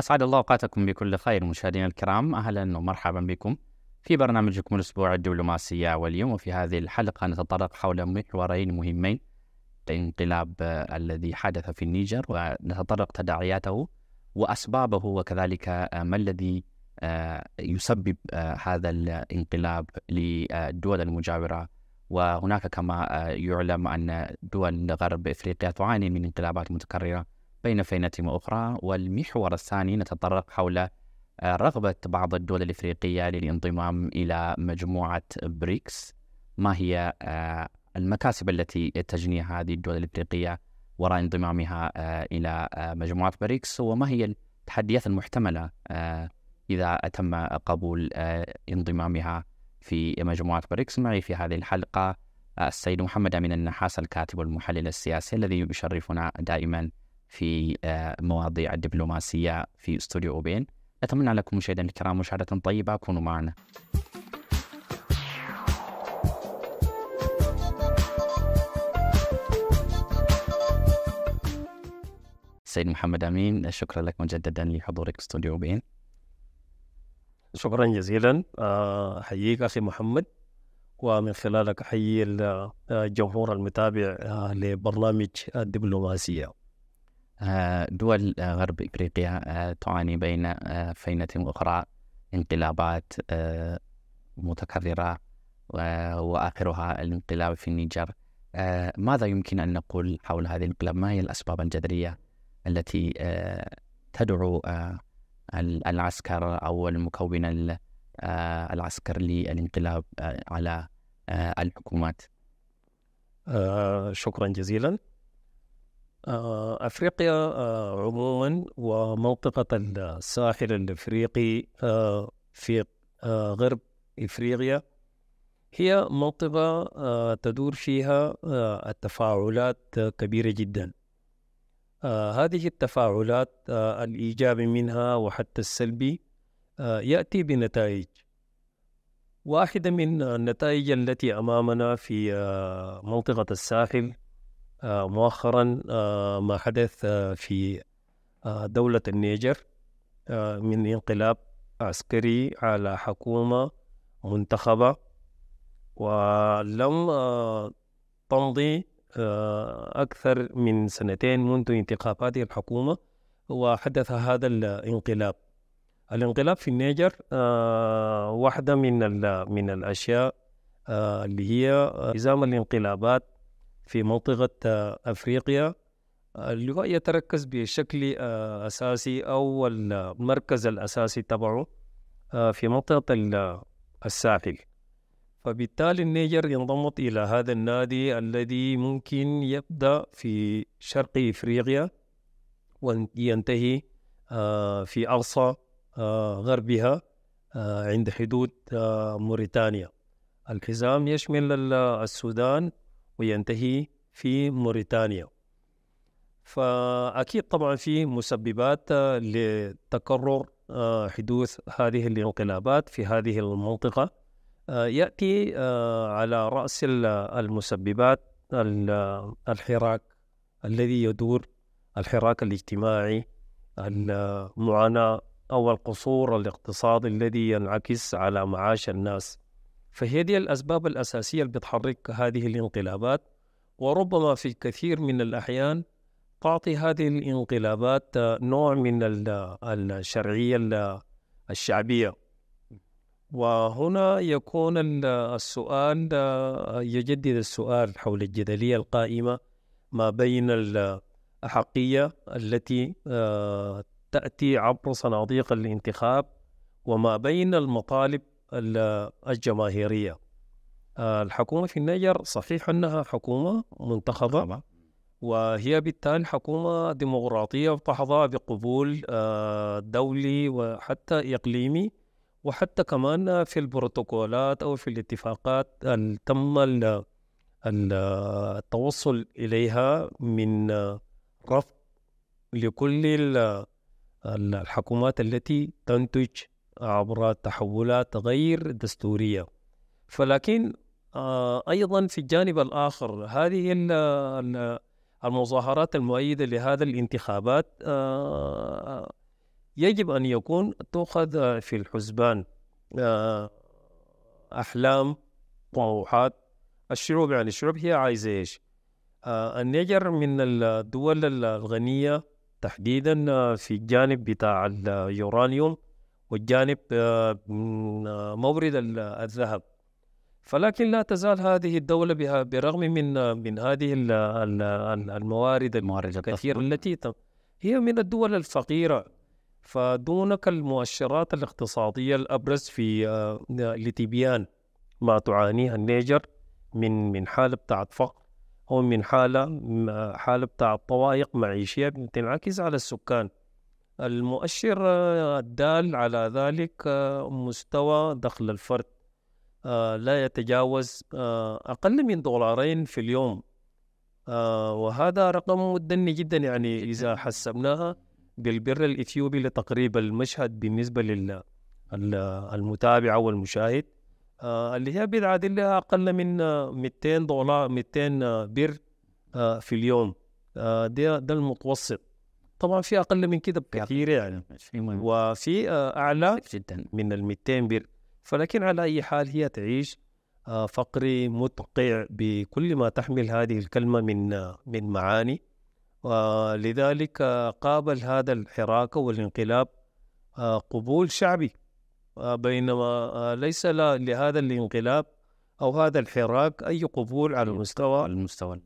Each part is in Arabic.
أسعد الله أوقاتكم بكل خير مشاهدينا الكرام أهلا ومرحبا بكم في برنامجكم الأسبوع الدبلوماسية واليوم وفي هذه الحلقة نتطرق حول محورين مهمين الانقلاب الذي حدث في النيجر ونتطرق تداعياته وأسبابه وكذلك ما الذي آه، يسبب آه، هذا الانقلاب للدول المجاورة وهناك كما آه، يعلم أن دول غرب إفريقيا تعاني من انقلابات متكررة بين فينة وأخرى والمحور الثاني نتطرق حول آه، رغبة بعض الدول الإفريقية للانضمام إلى مجموعة بريكس ما هي آه، المكاسب التي تجنيها هذه الدول الإفريقية وراء انضمامها آه، إلى مجموعة بريكس وما هي التحديات المحتملة إذا تم قبول انضمامها في مجموعة بريكس معي في هذه الحلقة السيد محمد أمين النحاس الكاتب والمحلل السياسي الذي يشرفنا دائما في آه، مواضيع الدبلوماسية في استوديو أوبين أتمنى لكم مشاهدينا الكرام مشاهدة طيبة كونوا معنا سيد محمد أمين شكرا لك مجددا لحضورك استوديو أوبين شكرا جزيلا أحييك آه، أخي محمد ومن خلالك أحيي الجمهور آه، المتابع لبرنامج الدبلوماسية آه، دول آه، غرب إفريقيا آه، تعاني بين فينة أخرى انقلابات متكررة وآخرها الانقلاب في النيجر ماذا يمكن أن نقول حول هذه الانقلاب ما هي الأسباب الجذرية التي تدعو العسكر أو المكون العسكر للانقلاب على الحكومات شكرا جزيلا آه، افريقيا آه، عموما ومنطقه الساحل الافريقي آه، في غرب افريقيا هي منطقه تدور فيها التفاعلات كبيره جدا هذه التفاعلات الايجابي منها وحتى السلبي ياتي بنتائج واحده من النتائج التي امامنا في منطقه الساحل آه، مؤخرا آه، ما حدث آه، في دولة النيجر من انقلاب عسكري على حكومة منتخبة ولم تمضي أكثر من سنتين منذ انتخابات الحكومة وحدث هذا الانقلاب الانقلاب في النيجر واحدة من من الأشياء اللي هي نظام الانقلابات في منطقة آه، أفريقيا آه، اللي هو يتركز بشكل آه، أساسي أو المركز الأساسي تبعه في منطقة الساحل فبالتالي النيجر ينضمت إلى هذا النادي الذي ممكن يبدأ في شرق إفريقيا وينتهي في أقصى غربها عند حدود موريتانيا الحزام يشمل السودان وينتهي في موريتانيا فأكيد طبعا في مسببات لتكرر آه، حدوث هذه الانقلابات في هذه المنطقة آه، يأتي آه، على رأس المسببات الحراك الذي يدور الحراك الاجتماعي المعاناة أو القصور الاقتصادي الذي ينعكس على معاش الناس فهي دي الأسباب الأساسية اللي بتحرك هذه الانقلابات وربما في الكثير من الأحيان تعطي هذه الانقلابات آه، نوع من آه، الشرعية آه، الشعبية وهنا يكون السؤال يجدد السؤال حول الجدلية القائمة ما بين الأحقية التي تأتي عبر صناديق الانتخاب وما بين المطالب الجماهيرية آه، الحكومة في النيجر صحيح أنها حكومة منتخبة وهي بالتالي حكومة ديمقراطية تحظى بقبول آه، دولي وحتى إقليمي وحتى كمان في البروتوكولات أو في الاتفاقات تم التوصل إليها من رفض لكل الحكومات التي تنتج عبر تحولات غير دستورية فلكن آه، أيضا في الجانب الآخر هذه المظاهرات المؤيدة لهذا الانتخابات آه، يجب أن يكون تؤخذ في الحسبان آه، أحلام طموحات الشعوب يعني الشعوب هي عايزة إيش النيجر من الدول الغنية تحديدا في الجانب بتاع اليورانيوم والجانب آه، آه، مورد آه، الذهب فلكن لا تزال هذه الدولة بها برغم من من هذه الموارد الكثيرة التي هي من الدول الفقيرة فدونك المؤشرات الاقتصادية الأبرز في لتبيان ما تعانيه النيجر من من حالة بتاعت فقر أو من حالة حالة بتاعت طوائق معيشية تنعكس على السكان المؤشر الدال آه، على ذلك آه، مستوى دخل الفرد آه، لا يتجاوز أقل من دولارين في اليوم وهذا رقم مدني جدا يعني إذا نعم. حسبناها بالبر الإثيوبي لتقريب المشهد بالنسبة للمتابع والمشاهد اللي هي بتعادل لها أقل من 200 دولار 200 بر في اليوم ده, ده المتوسط طبعا في اقل من كده بكثير يعني وفي آه، اعلى جدا من ال 200 بر فلكن على اي حال هي تعيش آه، فقري متقع بكل ما تحمل هذه الكلمه من آه، من معاني ولذلك قابل هذا الحراك والانقلاب قبول شعبي بينما ليس لهذا الانقلاب او هذا الحراك اي قبول على أيوة، المستوى المستوى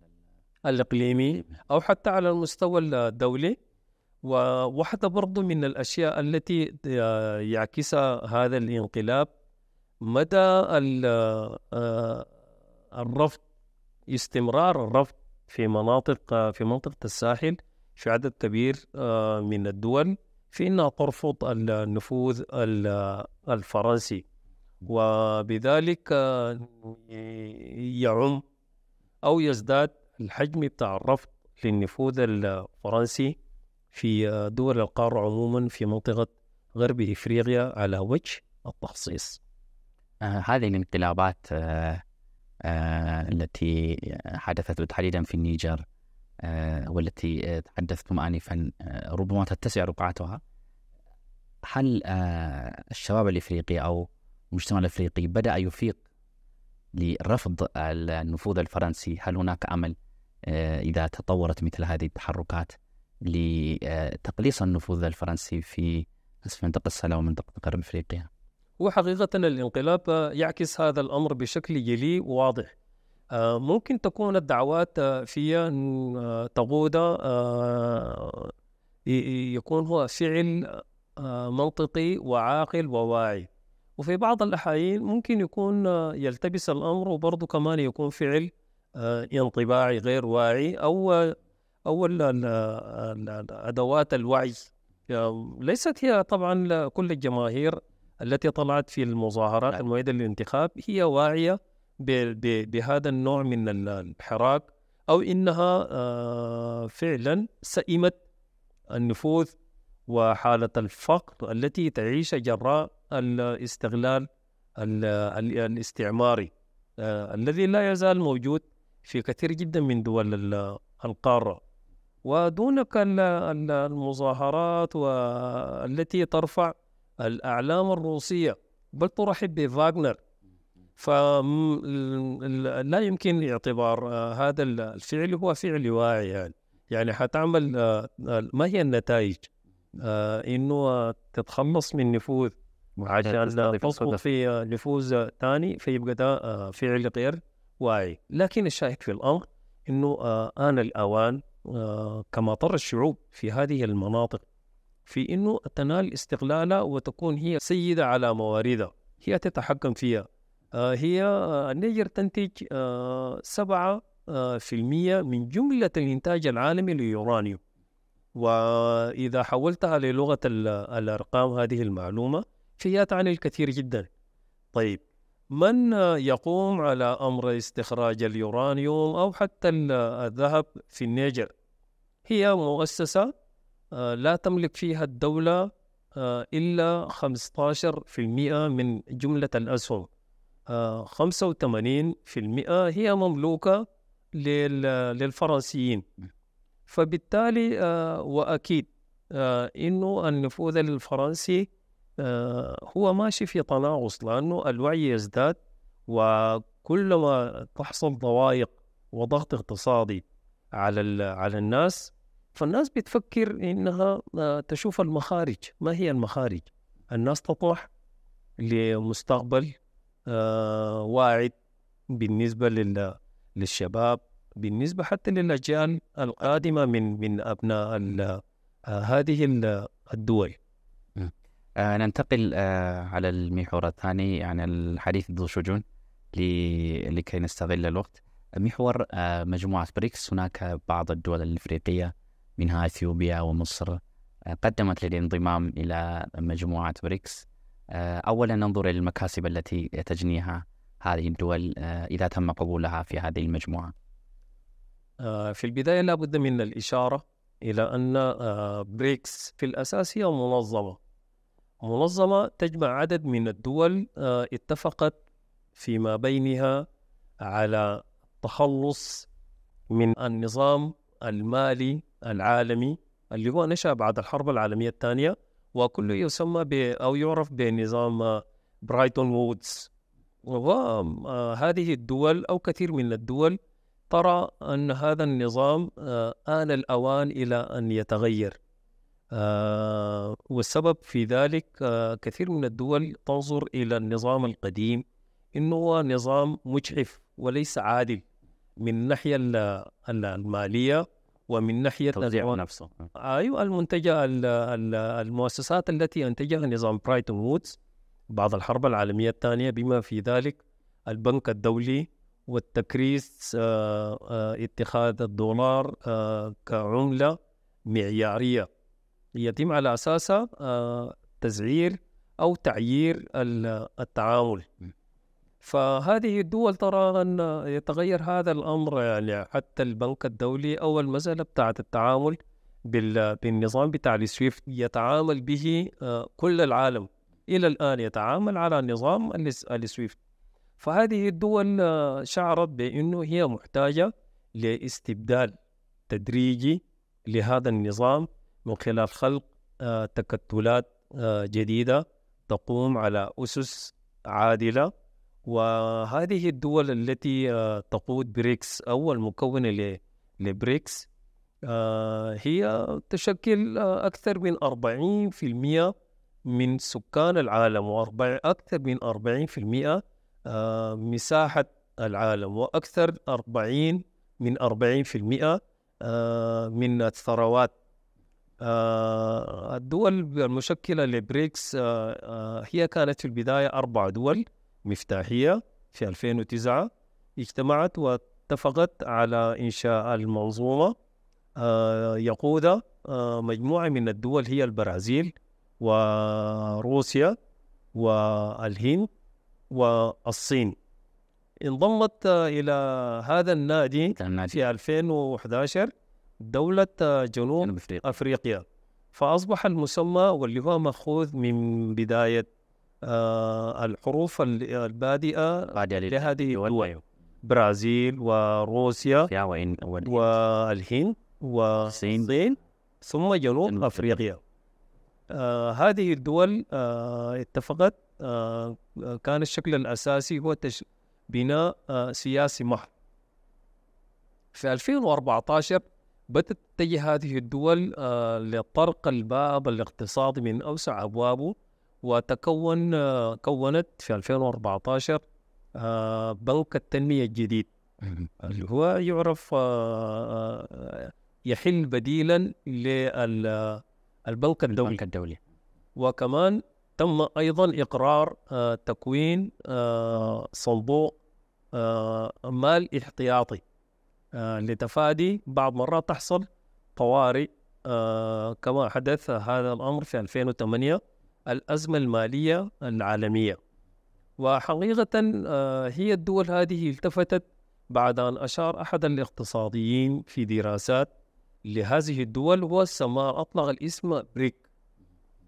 الاقليمي او حتى على المستوى الدولي وواحدة برضو من الأشياء التي آه، يعكسها هذا الانقلاب مدى آه، آه، الرفض استمرار الرفض في مناطق في منطقة الساحل في عدد كبير من الدول في أنها ترفض النفوذ الفرنسي وبذلك يعم أو يزداد الحجم بتاع الرفض للنفوذ الفرنسي في دول القارة عموما في منطقة غرب إفريقيا على وجه التخصيص آه هذه الانقلابات آه آه التي حدثت تحديدا في النيجر آه، والتي آه، تحدثتم آنفا آه، ربما تتسع رقعتها هل الشباب الإفريقي أو المجتمع الإفريقي بدأ يفيق لرفض النفوذ الفرنسي هل هناك أمل إذا تطورت مثل هذه التحركات لتقليص النفوذ الفرنسي في نصف منطقة الصلاة ومنطقة غرب أفريقيا هو حقيقة الانقلاب يعكس هذا الأمر بشكل يلي وواضح آه، ممكن تكون الدعوات فيها آه، تقود آه، يكون هو فعل منطقي وعاقل وواعي وفي بعض الأحيان ممكن يكون يلتبس الأمر وبرضه كمان يكون فعل انطباعي غير واعي أو اولا ادوات الوعي ليست هي طبعا كل الجماهير التي طلعت في المظاهرات نعم. المعيده للانتخاب هي واعيه بهذا النوع من الحراك او انها آه، فعلا سئمت النفوذ وحاله الفقر التي تعيش جراء الاستغلال الاستعماري آه، الذي لا يزال موجود في كثير جدا من دول القاره ودونك المظاهرات والتي ترفع الأعلام الروسية بل ترحب بفاغنر فلا يمكن اعتبار آه، هذا الفعل هو فعل واعي يعني يعني حتعمل آه، ما هي النتائج؟ آه، انه تتخلص من نفوذ عشان تصبح في نفوذ ثاني فيبقى ده فعل غير واعي لكن الشاهد في الامر انه آن الاوان كمطر الشعوب في هذه المناطق في انه تنال استقلالها وتكون هي سيده على مواردها هي تتحكم فيها آه، هي النيجر تنتج آه، سبعة آه، في المية من جملة الإنتاج العالمي لليورانيوم وإذا حولتها للغة الأرقام هذه المعلومة فهي تعني الكثير جدا طيب من يقوم على أمر استخراج اليورانيوم أو حتى الذهب في النيجر هي مؤسسة آه، لا تملك فيها الدولة آه، إلا 15% من جملة الأسهم 85% آه، هي مملوكة للفرنسيين فبالتالي وأكيد إنه النفوذ الفرنسي آه، هو ماشي في تناقص لأنه الوعي يزداد وكلما تحصل ضوائق وضغط اقتصادي على على الناس فالناس بتفكر انها آه، تشوف المخارج ما هي المخارج الناس تطمح لمستقبل آه، واعد بالنسبه للشباب بالنسبه حتى للاجيال القادمه من من ابناء هذه الدول آه ننتقل آه على المحور الثاني يعني الحديث ذو شجون لكي نستغل الوقت محور آه مجموعة بريكس هناك بعض الدول الإفريقية منها إثيوبيا ومصر آه، قدمت للانضمام إلى مجموعة بريكس آه، أولا ننظر إلى المكاسب التي تجنيها هذه الدول آه، إذا تم قبولها في هذه المجموعة في البداية لا بد من الإشارة إلى أن بريكس في الأساس هي منظمة منظمة تجمع عدد من الدول آه، اتفقت فيما بينها على التخلص من النظام المالي العالمي اللي هو نشأ بعد الحرب العالمية الثانية وكله يسمى ب أو يعرف بنظام آه، برايتون وودز وهذه آه، الدول أو كثير من الدول ترى أن هذا النظام آن الأوان إلى أن يتغير آه، والسبب في ذلك آه، كثير من الدول تنظر إلى النظام القديم إنه هو نظام مجحف وليس عادل من الناحية المالية ومن ناحية توزيع نفسه نعم. أيوة المنتجة المؤسسات التي أنتجها نظام برايتون وودز بعد الحرب العالمية الثانية بما في ذلك البنك الدولي والتكريس آه، اتخاذ الدولار كعملة معيارية يتم على اساسها آه، تزعير او تعيير التعامل فهذه الدول ترى ان يتغير هذا الامر يعني حتى البنك الدولي او المساله بتاعه التعامل بالنظام بتاع السويفت يتعامل به آه، كل العالم الى الان يتعامل على نظام السويفت فهذه الدول آه، شعرت بانه هي محتاجه لاستبدال تدريجي لهذا النظام من خلال خلق آه، تكتلات آه، جديدة تقوم على أسس عادلة وهذه الدول التي آه، تقود بريكس أو المكونة لبريكس هي تشكل أكثر من 40% من سكان العالم وأكثر أكثر من 40% مساحة العالم وأكثر 40 من 40% من الثروات آه، الدول المشكلة لبريكس آه، آه، هي كانت في البداية أربع دول مفتاحية في 2009 اجتمعت واتفقت على إنشاء المنظومة يقودها مجموعة من الدول هي البرازيل وروسيا والهند والصين انضمت إلى هذا النادي في 2011 دولة جنوب أفريقيا. أفريقيا فأصبح المسمى واللي هو مأخوذ من بداية آه الحروف البادئة لهذه الدول أيوة. برازيل وروسيا والهند والصين ثم جنوب أفريقيا آه هذه الدول آه اتفقت آه كان الشكل الأساسي هو بناء آه سياسي محض في 2014 بتتجه هذه الدول آه، لطرق الباب الاقتصادي من أوسع أبوابه وتكون آه، كونت في 2014 آه، بنك التنمية الجديد اللي هو يعرف يحل بديلا للبنك الدولي البنك الدولي وكمان تم أيضا إقرار تكوين صندوق مال احتياطي آه، لتفادي بعض مرات تحصل طوارئ آه، كما حدث هذا الأمر في 2008 الأزمة المالية العالمية وحقيقة آه، هي الدول هذه التفتت بعد أن أشار أحد الاقتصاديين في دراسات لهذه الدول هو سماه أطلق الاسم بريك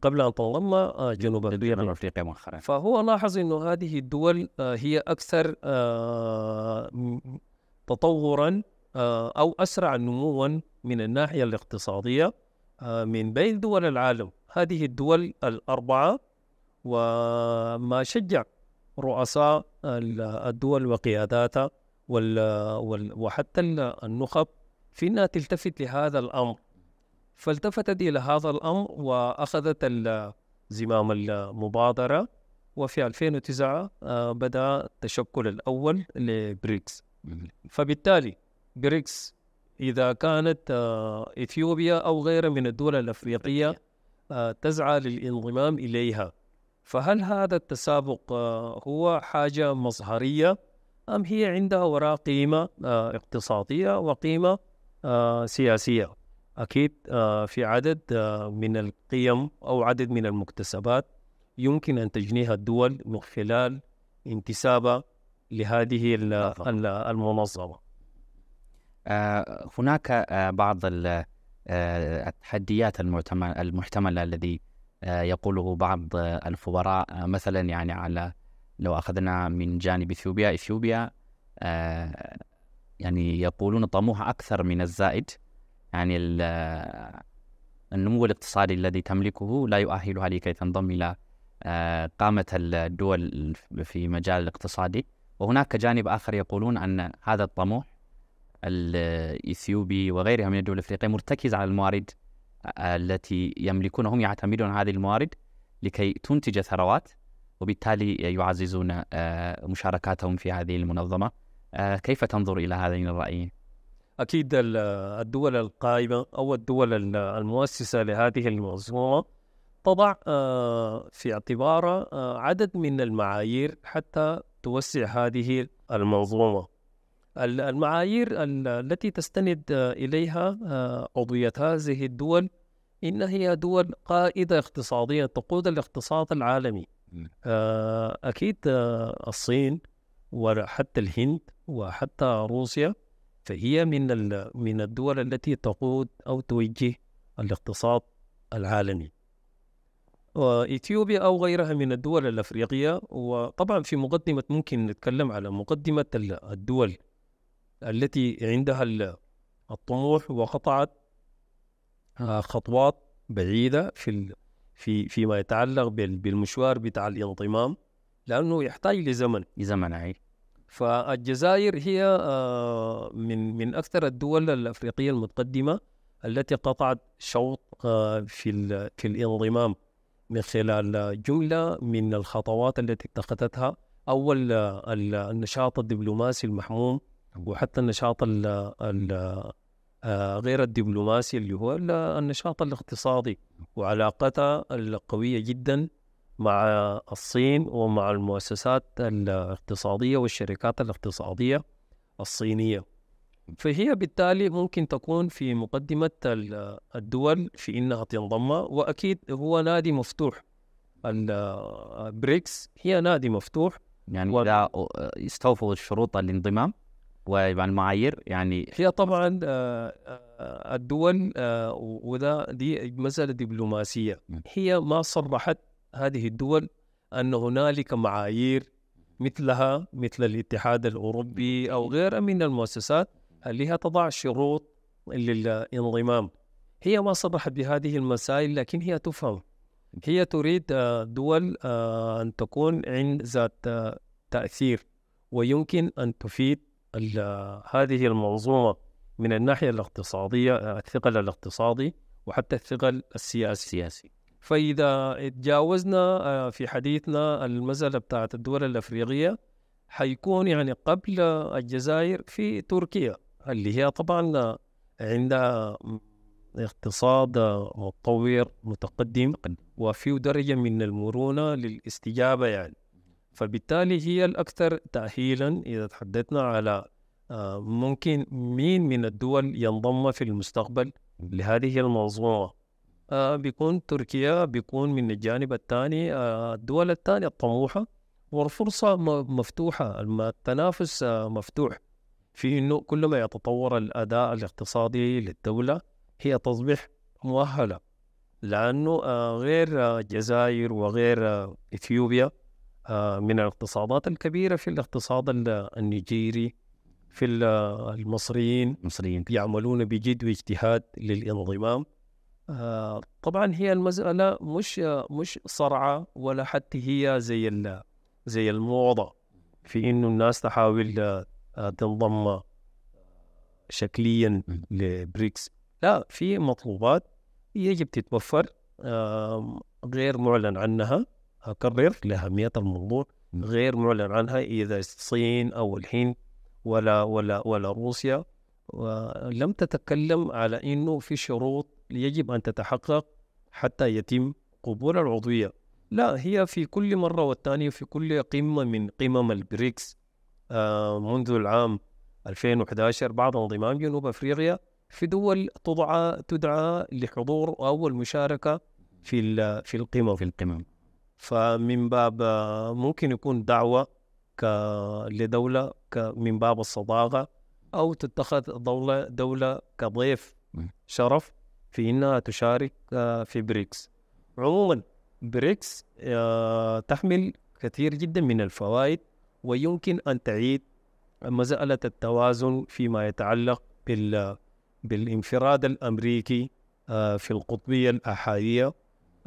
قبل أن تنضم جنوب أفريقيا أفريقيا مؤخرا فهو لاحظ أن هذه الدول هي أكثر تطورا آه، أو أسرع نموا من الناحية الاقتصادية آه، من بين دول العالم هذه الدول الأربعة وما شجع رؤساء الدول وقياداتها وحتى النخب في أنها تلتفت لهذا الأمر فالتفتت إلى هذا الأمر وأخذت زمام المبادرة وفي 2009 آه، بدأ التشكل الأول لبريكس فبالتالي بريكس إذا كانت آه، إثيوبيا أو غيرها من الدول الأفريقية آه، تسعى للانضمام إليها فهل هذا التسابق آه، هو حاجة مظهرية أم هي عندها وراء قيمة اقتصادية وقيمة سياسية أكيد في عدد من القيم أو عدد من المكتسبات يمكن أن تجنيها الدول من خلال انتسابها لهذه المنظمة آه، هناك آه، بعض آه، التحديات المحتملة الذي يقوله بعض الخبراء مثلا يعني على لو أخذنا من جانب إثيوبيا إثيوبيا يعني يقولون طموح أكثر من الزائد يعني النمو الاقتصادي الذي تملكه لا يؤهلها لكي تنضم إلى قامة الدول في مجال الاقتصادي وهناك جانب آخر يقولون أن هذا الطموح الاثيوبي وغيرها من الدول الافريقيه مرتكز على الموارد التي هم يعتمدون هذه الموارد لكي تنتج ثروات وبالتالي يعززون آه، مشاركاتهم في هذه المنظمه آه، كيف تنظر الى هذين الرايين؟ اكيد الدول القائمه او الدول المؤسسه لهذه المنظومه تضع آه، في اعتبارها عدد من المعايير حتى توسع هذه المنظومه المعايير التي تستند آه، إليها عضوية آه، هذه الدول إن هي دول قائدة اقتصادية تقود الاقتصاد العالمي آه، أكيد الصين وحتى الهند وحتى روسيا فهي من من الدول التي تقود أو توجه الاقتصاد العالمي وإثيوبيا أو غيرها من الدول الأفريقية وطبعا في مقدمة ممكن نتكلم على مقدمة الدول التي عندها الطموح وقطعت آه، خطوات بعيدة في في فيما يتعلق بالمشوار بتاع الانضمام لأنه يحتاج لزمن لزمن أي فالجزائر هي آه، من من أكثر الدول الأفريقية المتقدمة التي قطعت شوط آه، في في الانضمام من خلال جملة من الخطوات التي اتخذتها أول النشاط الدبلوماسي المحموم وحتى النشاط ال ال آه، غير الدبلوماسي اللي هو النشاط الاقتصادي وعلاقتها القوية جدا مع الصين ومع المؤسسات الاقتصادية والشركات الاقتصادية الصينية فهي بالتالي ممكن تكون في مقدمة الدول في إنها تنضم وأكيد هو نادي مفتوح البريكس آه، هي نادي مفتوح يعني و... إذا استوفوا آه، الشروط الانضمام ويبقى المعايير يعني هي طبعا آه، آه، الدول آه، وده دي مسألة دبلوماسية هي ما صرحت هذه الدول أن هنالك معايير مثلها مثل الاتحاد الأوروبي أو غيره من المؤسسات اللي هي تضع شروط للانضمام هي ما صرحت بهذه المسائل لكن هي تفهم هي تريد دول أن تكون عند ذات تأثير ويمكن أن تفيد هذه المنظومة من الناحية الاقتصادية الثقل الاقتصادي وحتى الثقل السياسي السياسي فإذا تجاوزنا آه، في حديثنا المسألة بتاعت الدول الأفريقية حيكون يعني قبل الجزائر في تركيا اللي هي طبعا عندها اقتصاد متطور متقدم وفي درجة من المرونة للاستجابة يعني فبالتالي هي الأكثر تأهيلا إذا تحدثنا على آه، ممكن مين من الدول ينضم في المستقبل لهذه المنظومة آه، بيكون تركيا بيكون من الجانب الثاني آه، الدول الثانية الطموحة والفرصة مفتوحة التنافس مفتوح في أنه كلما يتطور الأداء الاقتصادي للدولة هي تصبح مؤهلة لأنه غير الجزائر وغير إثيوبيا آه، من الاقتصادات الكبيرة في الاقتصاد النيجيري في المصريين المصريين يعملون بجد واجتهاد للانضمام آه، طبعا هي المسألة مش مش صرعة ولا حتى هي زي زي الموضة في إنه الناس تحاول آه، تنضم شكليا لبريكس لا في مطلوبات يجب تتوفر غير معلن عنها أكرر لأهمية الموضوع غير معلن عنها إذا الصين أو الهند ولا ولا ولا روسيا ولم تتكلم على إنه في شروط يجب أن تتحقق حتى يتم قبول العضوية لا هي في كل مرة والثانيه في كل قمة من قمم البريكس آه، منذ العام 2011 بعد انضمام جنوب أفريقيا في دول تدعى تدعى لحضور او المشاركه في في القمم في القمم فمن باب ممكن يكون دعوة لدولة من باب الصداقة أو تتخذ دولة دولة كضيف شرف في إنها تشارك في بريكس عموما بريكس آه، تحمل كثير جدا من الفوائد ويمكن أن تعيد مسألة التوازن فيما يتعلق بال بالانفراد الأمريكي آه، في القطبية الأحادية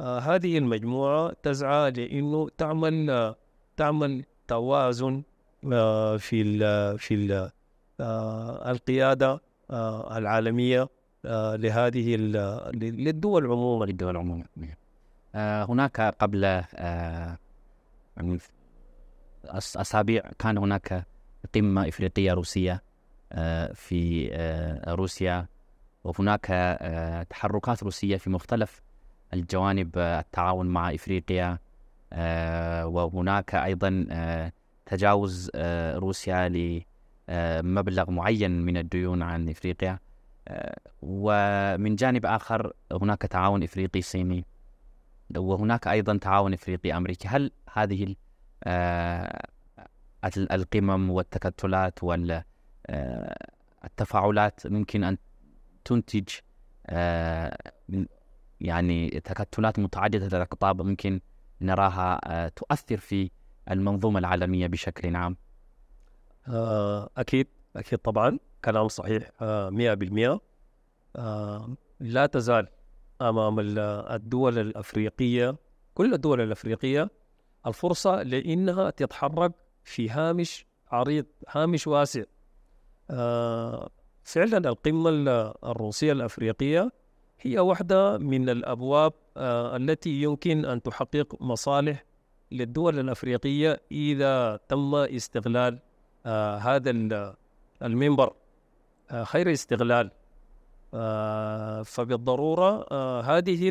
آه، هذه المجموعة تسعى لأنه تعمل تعمل توازن في آه، الـ في ال آه، القيادة العالمية لهذه للدول عموما للدول عموما نعم. هناك قبل أسابيع كان هناك قمة إفريقية روسية في روسيا وهناك تحركات روسية في مختلف الجوانب آه، التعاون مع افريقيا آه، وهناك ايضا آه، تجاوز روسيا لمبلغ معين من الديون عن افريقيا ومن جانب اخر هناك تعاون افريقي صيني وهناك ايضا تعاون افريقي امريكي هل هذه القمم والتكتلات والتفاعلات ممكن ان تنتج يعني تكتلات متعددة الأقطاب ممكن نراها آه، تؤثر في المنظومة العالمية بشكل عام آه، أكيد أكيد طبعا كلام صحيح 100% آه، لا تزال أمام الدول الأفريقية كل الدول الأفريقية الفرصة لأنها تتحرك في هامش عريض هامش واسع فعلا القمة الروسية الأفريقية هي واحدة من الأبواب آه، التي يمكن أن تحقق مصالح للدول الأفريقية إذا تم استغلال آه، هذا المنبر آه، خير استغلال فبالضرورة هذه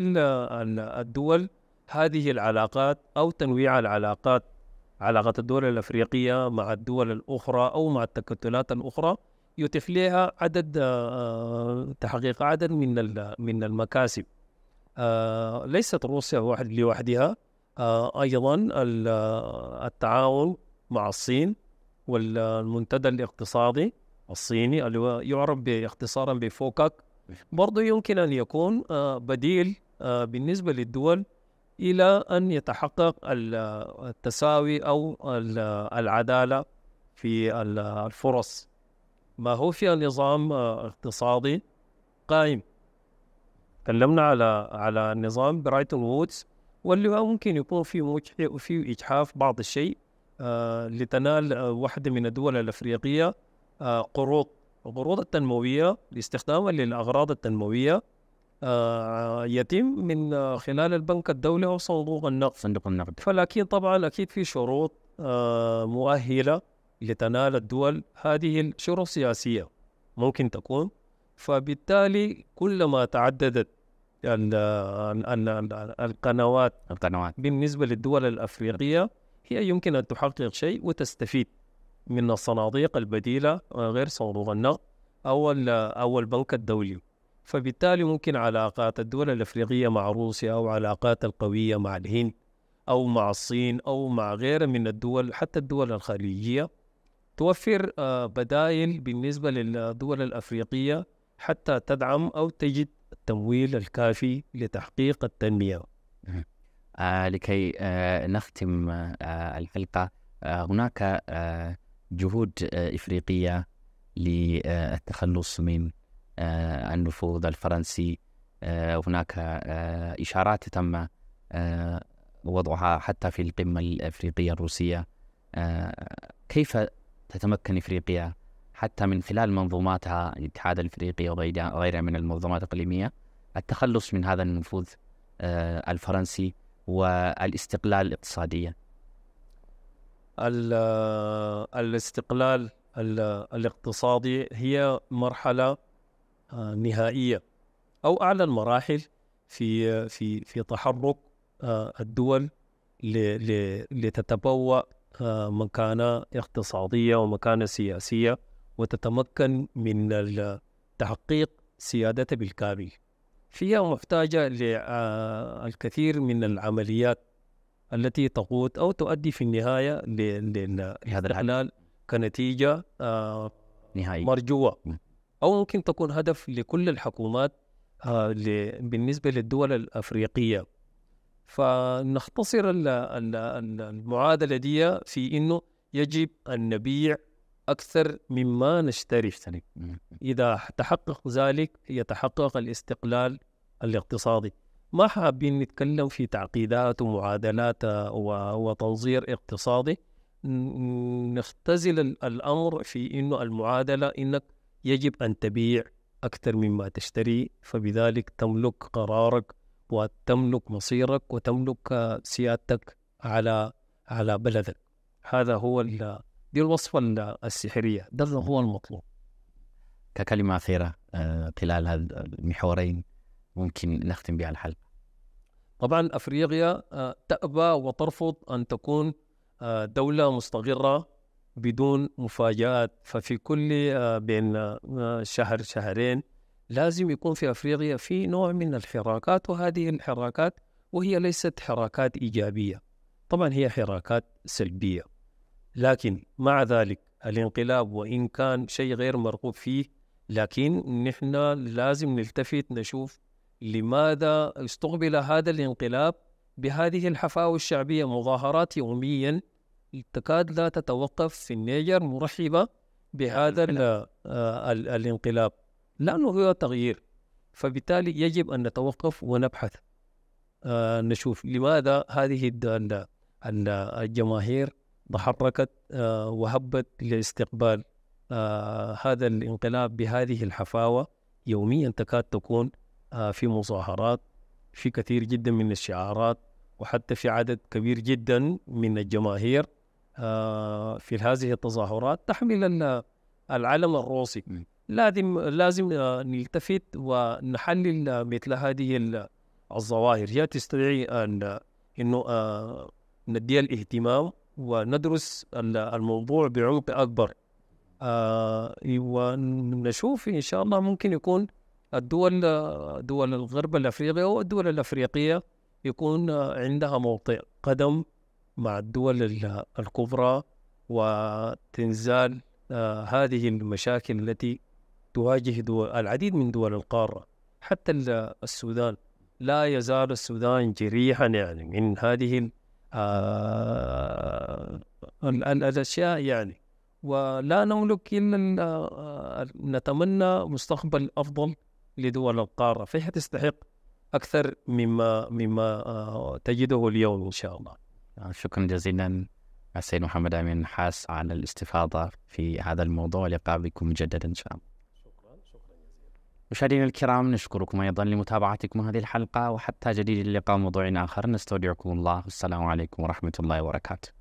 الدول هذه العلاقات أو تنويع العلاقات علاقة الدول الأفريقية مع الدول الأخرى أو مع التكتلات الأخرى يتيح لها عدد آه، آه، تحقيق عدد من من المكاسب آه، ليست روسيا واحد لوحدها ايضا التعاون مع الصين والمنتدى الاقتصادي الصيني اللي يعرف باختصارا بفوكاك برضه يمكن ان يكون بديل بالنسبه للدول الى ان يتحقق التساوي او العداله في الفرص ما هو في نظام آه، اقتصادي قائم تكلمنا على على نظام برايتون وودز واللي ممكن يكون فيه في اجحاف بعض الشيء آه، لتنال آه، واحدة من الدول الأفريقية قروض القروض التنموية لاستخدامها للأغراض التنموية يتم من خلال البنك الدولي أو صندوق النقد صندوق النقد فلكن طبعا أكيد في شروط مؤهلة لتنال الدول هذه الشروط السياسية ممكن تكون فبالتالي كلما تعددت القنوات القنوات بالنسبة للدول الأفريقية هي يمكن أن تحقق شيء وتستفيد من الصناديق البديلة آه، غير صندوق النقد أو أو البنك الدولي فبالتالي ممكن علاقات الدول الأفريقية مع روسيا أو علاقات القوية مع الهند أو مع الصين أو مع غيرها من الدول حتى الدول الخليجية توفر آه، بدائل بالنسبة للدول الأفريقية حتى تدعم أو تجد التمويل الكافي لتحقيق التنمية آه لكي آه نختم آه الحلقة آه هناك آه جهود آه إفريقية للتخلص من آه النفوذ الفرنسي آه هناك آه إشارات تم آه وضعها حتى في القمة الأفريقية الروسية آه كيف تتمكن إفريقيا حتى من خلال منظوماتها الاتحاد الافريقي وغيرها من المنظمات الاقليميه التخلص من هذا النفوذ آه، الفرنسي والاستقلال اقتصاديا آه، الاستقلال الاقتصادي هي مرحله آه، نهائيه او اعلى المراحل في في في تحرك الدول لتتبوأ مكانة اقتصادية ومكانة سياسية وتتمكن من تحقيق سيادتها بالكامل فيها محتاجة للكثير من العمليات التي تقود أو تؤدي في النهاية للاستقلال كنتيجة نهائية مرجوة أو ممكن تكون هدف لكل الحكومات بالنسبة للدول الأفريقية فنختصر المعادله دي في انه يجب ان نبيع اكثر مما نشتري اذا تحقق ذلك يتحقق الاستقلال الاقتصادي ما حابين نتكلم في تعقيدات ومعادلات وتنظير اقتصادي نختزل الامر في انه المعادله انك يجب ان تبيع اكثر مما تشتري فبذلك تملك قرارك وتملك مصيرك وتملك سيادتك على على بلدك هذا هو دي الوصفة السحرية ده هو المطلوب ككلمة أخيرة آه، خلال هذا المحورين ممكن نختم بها الحلقة طبعا أفريقيا آه، تأبى وترفض أن تكون آه، دولة مستقرة بدون مفاجآت ففي كل بين شهر شهرين لازم يكون في أفريقيا في نوع من الحراكات وهذه الحراكات وهي ليست حراكات إيجابية طبعا هي حراكات سلبية لكن مع ذلك الانقلاب وإن كان شيء غير مرغوب فيه لكن نحن لازم نلتفت نشوف لماذا استقبل هذا الانقلاب بهذه الحفاوة الشعبية مظاهرات يوميا تكاد لا تتوقف في النيجر مرحبة بهذا نعم. آه، الانقلاب لأنه هو تغيير فبالتالي يجب أن نتوقف ونبحث آه نشوف لماذا هذه الجماهير تحركت آه وهبت لاستقبال آه هذا الانقلاب بهذه الحفاوة يوميا تكاد تكون آه في مظاهرات في كثير جدا من الشعارات وحتى في عدد كبير جدا من الجماهير آه في هذه التظاهرات تحمل العلم الروسي لازم لازم آه، نلتفت ونحلل آه، مثل هذه الظواهر هي تستدعي ان انه آه، نديها الاهتمام وندرس الموضوع بعمق اكبر ونشوف ان شاء الله ممكن يكون الدول دول الغرب الافريقيه والدول الافريقيه يكون عندها موطئ قدم مع الدول الكبرى وتنزال هذه المشاكل التي تواجه دول العديد من دول القارة حتى السودان لا يزال السودان جريحا يعني من هذه آه، الأشياء يعني ولا نملك إلا آه، نتمنى مستقبل أفضل لدول القارة فهي تستحق أكثر مما مما آه، تجده اليوم إن شاء الله شكرا جزيلا السيد محمد أمين حاس على الاستفاضة في هذا الموضوع لقاء بكم مجددا إن شاء الله مشاهدينا الكرام نشكركم أيضا لمتابعتكم هذه الحلقة وحتى جديد اللقاء موضوع آخر نستودعكم الله والسلام عليكم ورحمة الله وبركاته